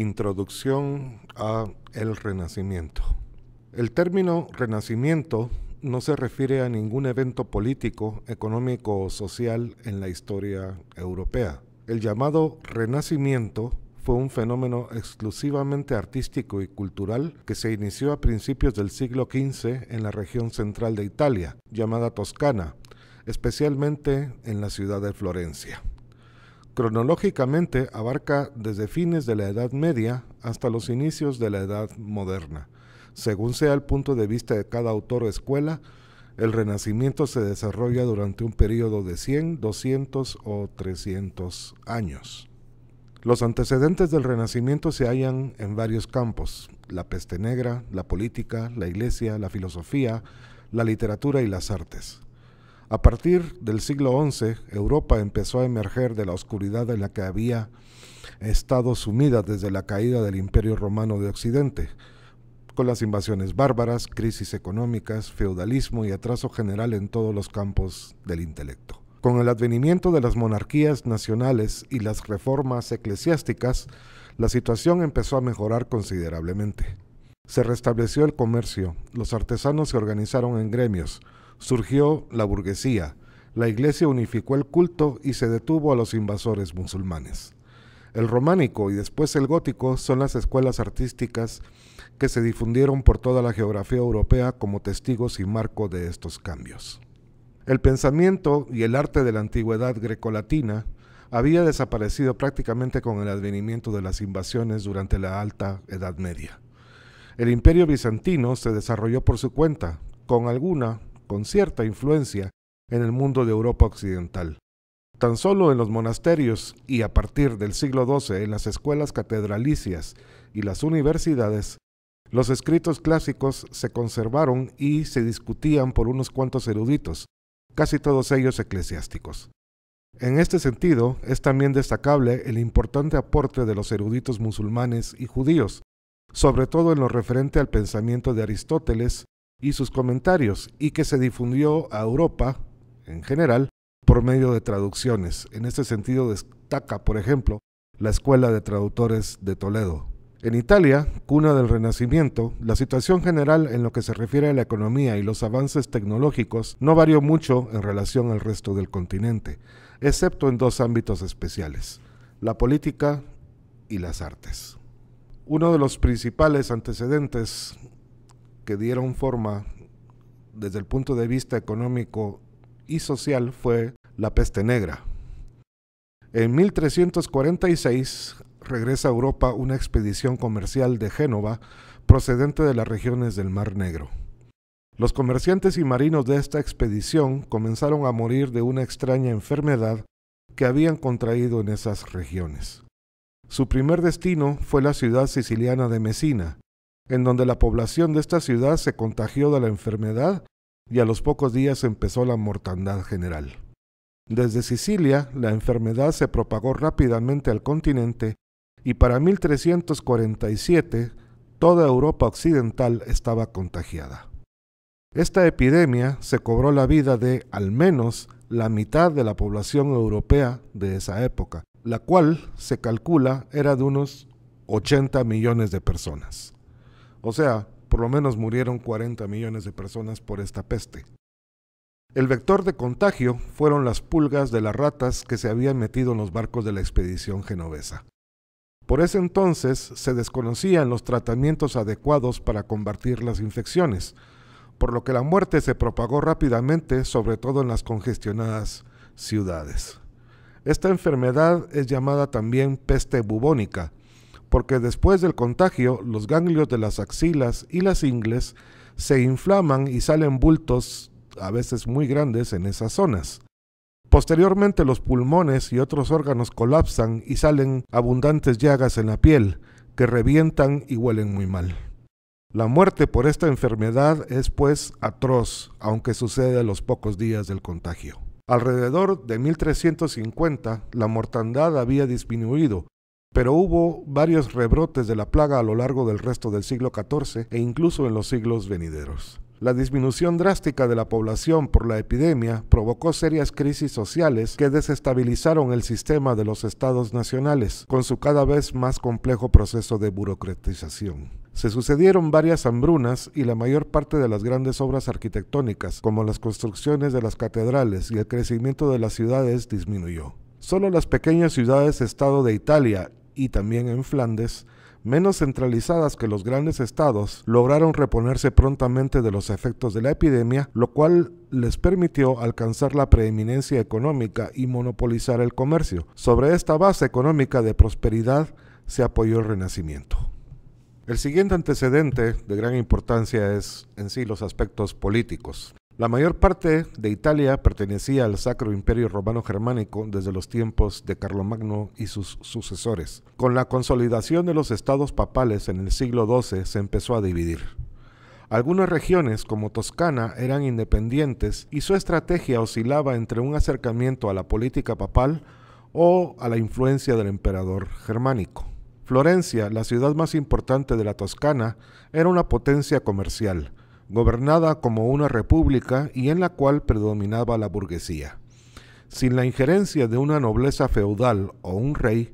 Introducción a el Renacimiento. El término Renacimiento no se refiere a ningún evento político, económico o social en la historia europea. El llamado Renacimiento fue un fenómeno exclusivamente artístico y cultural que se inició a principios del siglo XV en la región central de Italia, llamada Toscana, especialmente en la ciudad de Florencia. Cronológicamente abarca desde fines de la Edad Media hasta los inicios de la Edad Moderna. Según sea el punto de vista de cada autor o escuela, el Renacimiento se desarrolla durante un periodo de 100, 200 o 300 años. Los antecedentes del Renacimiento se hallan en varios campos, la peste negra, la política, la iglesia, la filosofía, la literatura y las artes. A partir del siglo XI, Europa empezó a emerger de la oscuridad en la que había estado sumida desde la caída del Imperio Romano de Occidente, con las invasiones bárbaras, crisis económicas, feudalismo y atraso general en todos los campos del intelecto. Con el advenimiento de las monarquías nacionales y las reformas eclesiásticas, la situación empezó a mejorar considerablemente. Se restableció el comercio, los artesanos se organizaron en gremios, surgió la burguesía, la iglesia unificó el culto y se detuvo a los invasores musulmanes. El románico y después el gótico son las escuelas artísticas que se difundieron por toda la geografía europea como testigos y marco de estos cambios. El pensamiento y el arte de la antigüedad grecolatina había desaparecido prácticamente con el advenimiento de las invasiones durante la Alta Edad Media. El imperio bizantino se desarrolló por su cuenta, con alguna, con cierta influencia en el mundo de Europa occidental. Tan solo en los monasterios y a partir del siglo XII en las escuelas catedralicias y las universidades, los escritos clásicos se conservaron y se discutían por unos cuantos eruditos, casi todos ellos eclesiásticos. En este sentido, es también destacable el importante aporte de los eruditos musulmanes y judíos, sobre todo en lo referente al pensamiento de Aristóteles y sus comentarios, y que se difundió a Europa, en general, por medio de traducciones. En este sentido destaca, por ejemplo, la Escuela de Traductores de Toledo. En Italia, cuna del Renacimiento, la situación general en lo que se refiere a la economía y los avances tecnológicos no varió mucho en relación al resto del continente, excepto en dos ámbitos especiales, la política y las artes. Uno de los principales antecedentes que dieron forma desde el punto de vista económico y social fue la peste negra. En 1346 regresa a Europa una expedición comercial de Génova procedente de las regiones del Mar Negro. Los comerciantes y marinos de esta expedición comenzaron a morir de una extraña enfermedad que habían contraído en esas regiones. Su primer destino fue la ciudad siciliana de Messina, en donde la población de esta ciudad se contagió de la enfermedad y a los pocos días empezó la mortandad general. Desde Sicilia, la enfermedad se propagó rápidamente al continente y para 1347 toda Europa occidental estaba contagiada. Esta epidemia se cobró la vida de al menos la mitad de la población europea de esa época, la cual se calcula era de unos 80 millones de personas. O sea, por lo menos murieron 40 millones de personas por esta peste. El vector de contagio fueron las pulgas de las ratas que se habían metido en los barcos de la expedición genovesa. Por ese entonces se desconocían los tratamientos adecuados para combatir las infecciones, por lo que la muerte se propagó rápidamente, sobre todo en las congestionadas ciudades. Esta enfermedad es llamada también peste bubónica, porque después del contagio los ganglios de las axilas y las ingles se inflaman y salen bultos a veces muy grandes en esas zonas. Posteriormente los pulmones y otros órganos colapsan y salen abundantes llagas en la piel, que revientan y huelen muy mal. La muerte por esta enfermedad es pues atroz, aunque sucede a los pocos días del contagio. Alrededor de 1350 la mortandad había disminuido, pero hubo varios rebrotes de la plaga a lo largo del resto del siglo XIV e incluso en los siglos venideros. La disminución drástica de la población por la epidemia provocó serias crisis sociales que desestabilizaron el sistema de los estados nacionales, con su cada vez más complejo proceso de burocratización. Se sucedieron varias hambrunas y la mayor parte de las grandes obras arquitectónicas, como las construcciones de las catedrales y el crecimiento de las ciudades, disminuyó. Solo las pequeñas ciudades-estado de Italia y también en Flandes menos centralizadas que los grandes estados, lograron reponerse prontamente de los efectos de la epidemia, lo cual les permitió alcanzar la preeminencia económica y monopolizar el comercio. Sobre esta base económica de prosperidad se apoyó el Renacimiento. El siguiente antecedente de gran importancia es en sí los aspectos políticos. La mayor parte de Italia pertenecía al Sacro Imperio Romano Germánico desde los tiempos de Carlomagno y sus sucesores. Con la consolidación de los estados papales en el siglo XII se empezó a dividir. Algunas regiones, como Toscana, eran independientes y su estrategia oscilaba entre un acercamiento a la política papal o a la influencia del emperador germánico. Florencia, la ciudad más importante de la Toscana, era una potencia comercial, gobernada como una república y en la cual predominaba la burguesía. Sin la injerencia de una nobleza feudal o un rey,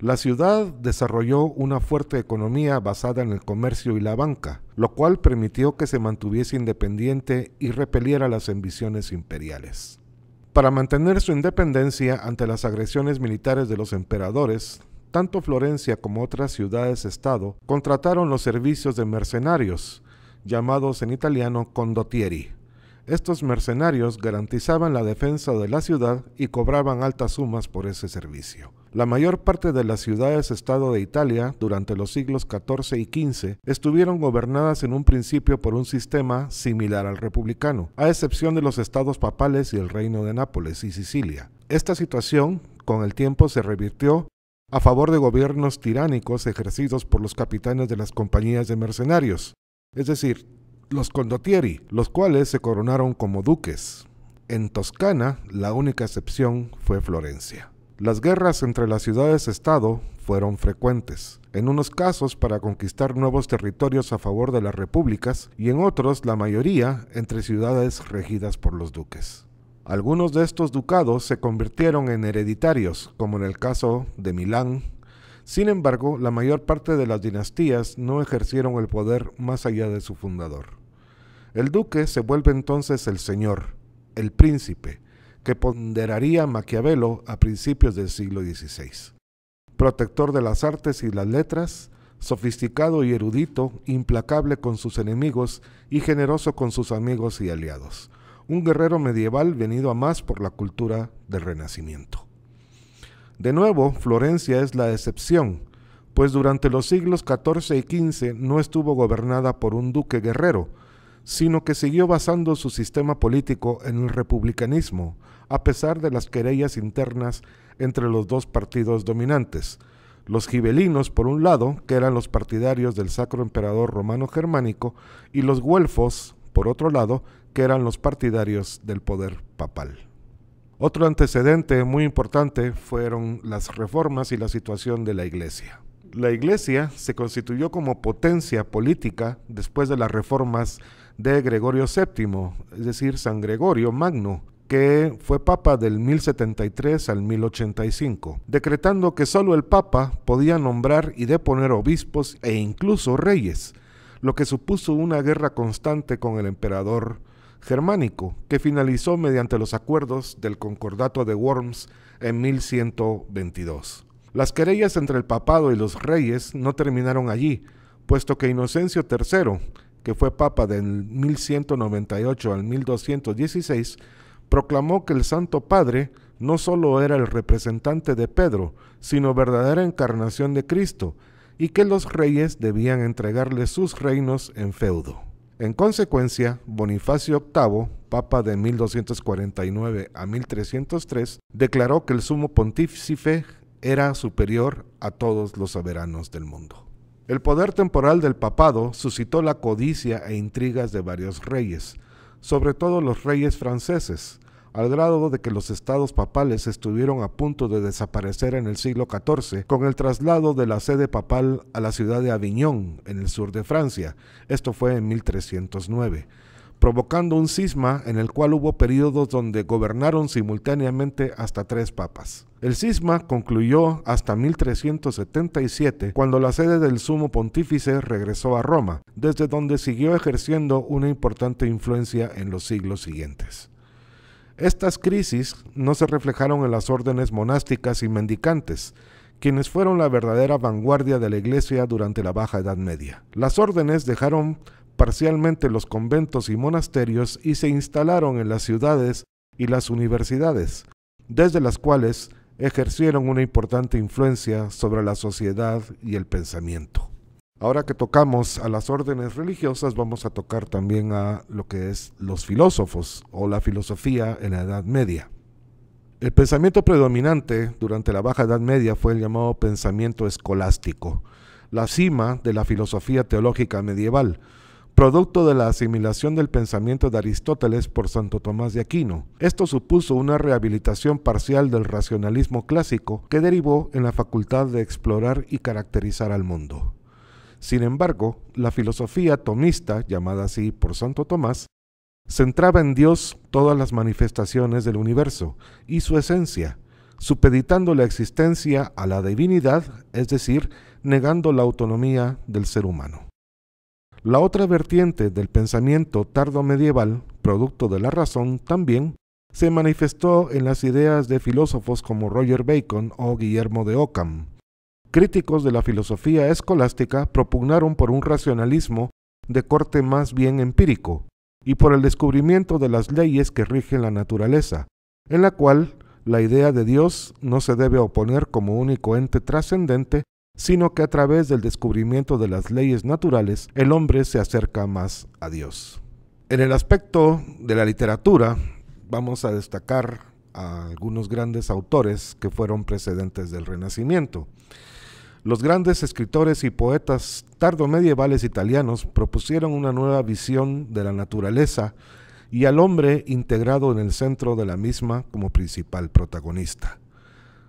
la ciudad desarrolló una fuerte economía basada en el comercio y la banca, lo cual permitió que se mantuviese independiente y repeliera las ambiciones imperiales. Para mantener su independencia ante las agresiones militares de los emperadores, tanto Florencia como otras ciudades-estado contrataron los servicios de mercenarios, llamados en italiano condottieri. Estos mercenarios garantizaban la defensa de la ciudad y cobraban altas sumas por ese servicio. La mayor parte de las ciudades-estado de Italia durante los siglos XIV y XV estuvieron gobernadas en un principio por un sistema similar al republicano, a excepción de los estados papales y el reino de Nápoles y Sicilia. Esta situación con el tiempo se revirtió a favor de gobiernos tiránicos ejercidos por los capitanes de las compañías de mercenarios, es decir, los condottieri, los cuales se coronaron como duques. En Toscana, la única excepción fue Florencia. Las guerras entre las ciudades-estado fueron frecuentes, en unos casos para conquistar nuevos territorios a favor de las repúblicas y en otros, la mayoría, entre ciudades regidas por los duques. Algunos de estos ducados se convirtieron en hereditarios, como en el caso de Milán. Sin embargo, la mayor parte de las dinastías no ejercieron el poder más allá de su fundador. El duque se vuelve entonces el señor, el príncipe, que ponderaría Maquiavelo a principios del siglo XVI. Protector de las artes y las letras, sofisticado y erudito, implacable con sus enemigos y generoso con sus amigos y aliados un guerrero medieval venido a más por la cultura del Renacimiento. De nuevo, Florencia es la excepción, pues durante los siglos XIV y XV no estuvo gobernada por un duque guerrero, sino que siguió basando su sistema político en el republicanismo, a pesar de las querellas internas entre los dos partidos dominantes, los gibelinos por un lado, que eran los partidarios del sacro emperador romano germánico, y los güelfos por otro lado, que eran los partidarios del poder papal. Otro antecedente muy importante fueron las reformas y la situación de la Iglesia. La Iglesia se constituyó como potencia política después de las reformas de Gregorio VII, es decir, San Gregorio Magno, que fue papa del 1073 al 1085, decretando que solo el papa podía nombrar y deponer obispos e incluso reyes, lo que supuso una guerra constante con el emperador germánico que finalizó mediante los acuerdos del Concordato de Worms en 1122. Las querellas entre el papado y los reyes no terminaron allí, puesto que Inocencio III, que fue papa del 1198 al 1216, proclamó que el Santo Padre no solo era el representante de Pedro, sino verdadera encarnación de Cristo, y que los reyes debían entregarle sus reinos en feudo. En consecuencia, Bonifacio VIII, papa de 1249 a 1303, declaró que el sumo pontífice era superior a todos los soberanos del mundo. El poder temporal del papado suscitó la codicia e intrigas de varios reyes, sobre todo los reyes franceses, al grado de que los estados papales estuvieron a punto de desaparecer en el siglo XIV con el traslado de la sede papal a la ciudad de Aviñón, en el sur de Francia. Esto fue en 1309 provocando un cisma en el cual hubo periodos donde gobernaron simultáneamente hasta tres papas. El cisma concluyó hasta 1377, cuando la sede del sumo pontífice regresó a Roma, desde donde siguió ejerciendo una importante influencia en los siglos siguientes. Estas crisis no se reflejaron en las órdenes monásticas y mendicantes, quienes fueron la verdadera vanguardia de la Iglesia durante la Baja Edad Media. Las órdenes dejaron parcialmente los conventos y monasterios y se instalaron en las ciudades y las universidades, desde las cuales ejercieron una importante influencia sobre la sociedad y el pensamiento. Ahora que tocamos a las órdenes religiosas, vamos a tocar también a lo que es los filósofos o la filosofía en la Edad Media. El pensamiento predominante durante la Baja Edad Media fue el llamado pensamiento escolástico, la cima de la filosofía teológica medieval, producto de la asimilación del pensamiento de Aristóteles por Santo Tomás de Aquino. Esto supuso una rehabilitación parcial del racionalismo clásico que derivó en la facultad de explorar y caracterizar al mundo. Sin embargo, la filosofía tomista, llamada así por Santo Tomás, centraba en Dios todas las manifestaciones del universo y su esencia, supeditando la existencia a la divinidad, es decir, negando la autonomía del ser humano. La otra vertiente del pensamiento tardomedieval, producto de la razón, también se manifestó en las ideas de filósofos como Roger Bacon o Guillermo de Ockham, Críticos de la filosofía escolástica propugnaron por un racionalismo de corte más bien empírico y por el descubrimiento de las leyes que rigen la naturaleza, en la cual la idea de Dios no se debe oponer como único ente trascendente, sino que a través del descubrimiento de las leyes naturales el hombre se acerca más a Dios. En el aspecto de la literatura, vamos a destacar a algunos grandes autores que fueron precedentes del Renacimiento. Los grandes escritores y poetas tardomedievales italianos propusieron una nueva visión de la naturaleza y al hombre integrado en el centro de la misma como principal protagonista.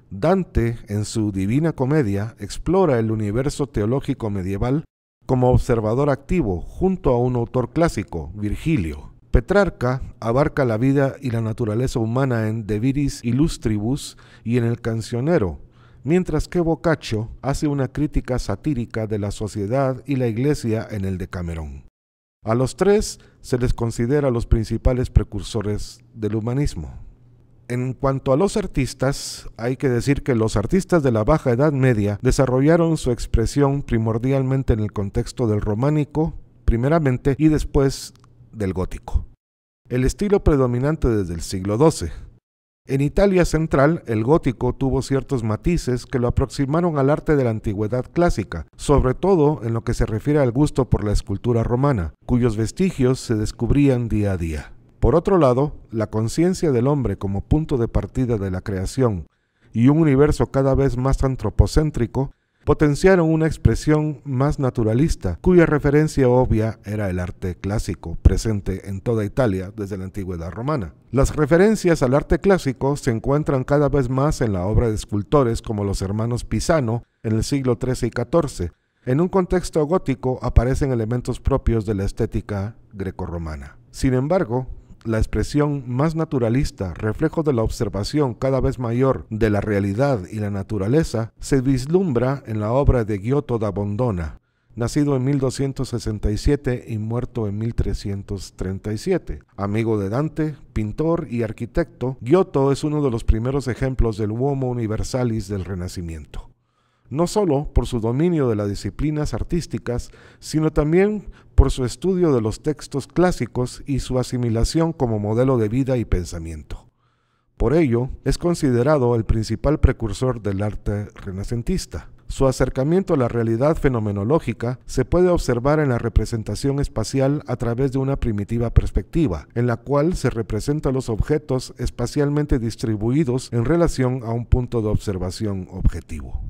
Dante, en su Divina Comedia, explora el universo teológico medieval como observador activo junto a un autor clásico, Virgilio. Petrarca abarca la vida y la naturaleza humana en De Viris Illustribus y en El Cancionero, mientras que Boccaccio hace una crítica satírica de la sociedad y la iglesia en el Decamerón. A los tres se les considera los principales precursores del humanismo. En cuanto a los artistas, hay que decir que los artistas de la Baja Edad Media desarrollaron su expresión primordialmente en el contexto del románico, primeramente, y después del gótico. El estilo predominante desde el siglo XII, en Italia central, el gótico tuvo ciertos matices que lo aproximaron al arte de la antigüedad clásica, sobre todo en lo que se refiere al gusto por la escultura romana, cuyos vestigios se descubrían día a día. Por otro lado, la conciencia del hombre como punto de partida de la creación y un universo cada vez más antropocéntrico potenciaron una expresión más naturalista, cuya referencia obvia era el arte clásico, presente en toda Italia desde la antigüedad romana. Las referencias al arte clásico se encuentran cada vez más en la obra de escultores como los hermanos Pisano en el siglo XIII y XIV. En un contexto gótico aparecen elementos propios de la estética grecorromana. Sin embargo, la expresión más naturalista, reflejo de la observación cada vez mayor de la realidad y la naturaleza, se vislumbra en la obra de Giotto da Bondona, nacido en 1267 y muerto en 1337. Amigo de Dante, pintor y arquitecto, Giotto es uno de los primeros ejemplos del uomo universalis del Renacimiento no solo por su dominio de las disciplinas artísticas, sino también por su estudio de los textos clásicos y su asimilación como modelo de vida y pensamiento. Por ello, es considerado el principal precursor del arte renacentista. Su acercamiento a la realidad fenomenológica se puede observar en la representación espacial a través de una primitiva perspectiva, en la cual se representan los objetos espacialmente distribuidos en relación a un punto de observación objetivo.